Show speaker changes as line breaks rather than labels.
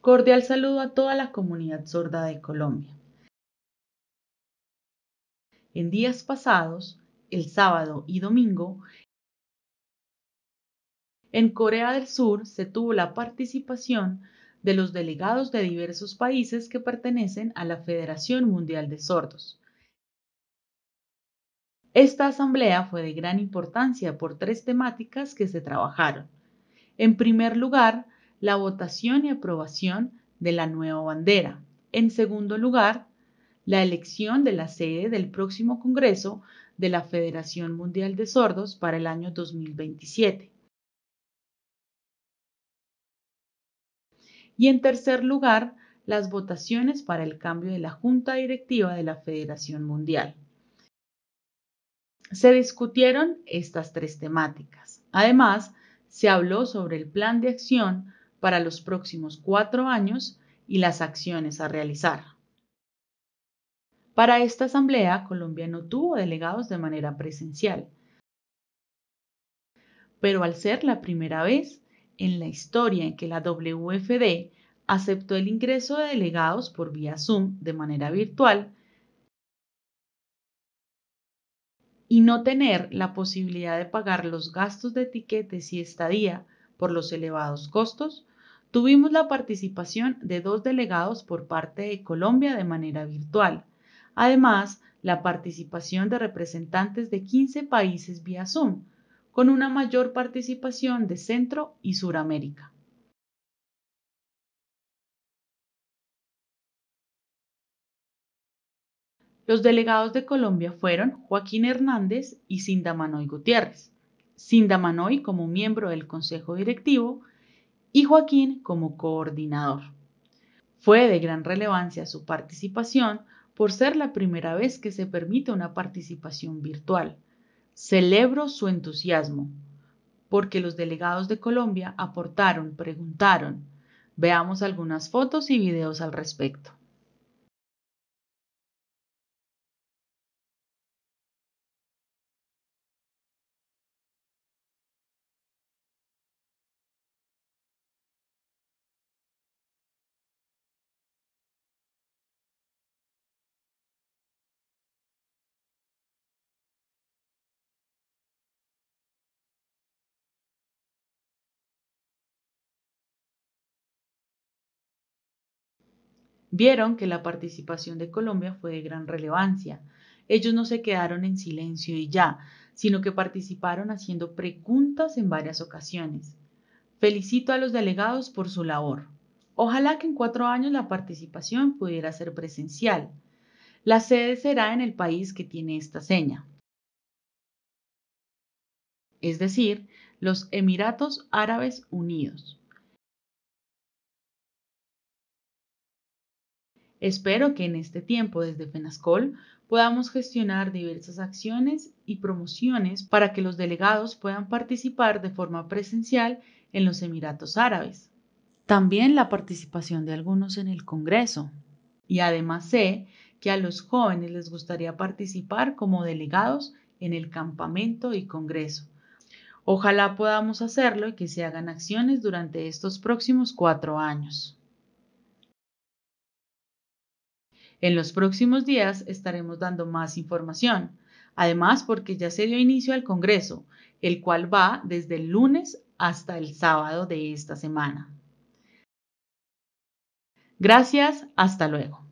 Cordial saludo a toda la comunidad sorda de Colombia.
En días pasados, el sábado y domingo, en Corea del Sur se tuvo la participación de los delegados de diversos países que pertenecen a la Federación Mundial de Sordos. Esta asamblea fue de gran importancia por tres temáticas que se trabajaron. En primer lugar, la votación y aprobación de la nueva bandera. En segundo lugar, la elección de la sede del próximo Congreso de la Federación Mundial de Sordos para el año 2027. Y en tercer lugar, las votaciones para el cambio de la Junta Directiva de la Federación Mundial. Se discutieron estas tres temáticas. Además, se habló sobre el plan de acción para los próximos cuatro años y las acciones a realizar. Para esta asamblea, Colombia no tuvo delegados de manera presencial, pero al ser la primera vez en la historia en que la WFD aceptó el ingreso de delegados por vía Zoom de manera virtual y no tener la posibilidad de pagar los gastos de etiquetes y estadía por los elevados costos, Tuvimos la participación de dos delegados por parte de Colombia de manera virtual. Además, la participación de representantes de 15 países vía Zoom, con una mayor
participación de Centro y Suramérica. Los
delegados de Colombia fueron Joaquín Hernández y Manoy Gutiérrez. Manoy como miembro del Consejo Directivo y Joaquín como coordinador. Fue de gran relevancia su participación por ser la primera vez que se permite una participación virtual. Celebro su entusiasmo, porque los delegados de Colombia aportaron, preguntaron. Veamos algunas
fotos y videos al respecto. Vieron que la participación de Colombia fue de gran relevancia.
Ellos no se quedaron en silencio y ya, sino que participaron haciendo preguntas en varias ocasiones. Felicito a los delegados por su labor. Ojalá que en cuatro años la participación pudiera ser presencial. La sede será en el
país que tiene esta seña, es decir, los Emiratos Árabes Unidos.
Espero que en este tiempo desde FENASCOL podamos gestionar diversas acciones y promociones para que los delegados puedan participar de forma presencial en los Emiratos Árabes. También la participación de algunos en el Congreso. Y además sé que a los jóvenes les gustaría participar como delegados en el campamento y Congreso. Ojalá podamos hacerlo y que se hagan acciones durante estos próximos cuatro años. En los próximos días estaremos dando más información, además porque ya se dio inicio al Congreso, el cual va
desde el lunes hasta el sábado de esta semana. Gracias, hasta luego.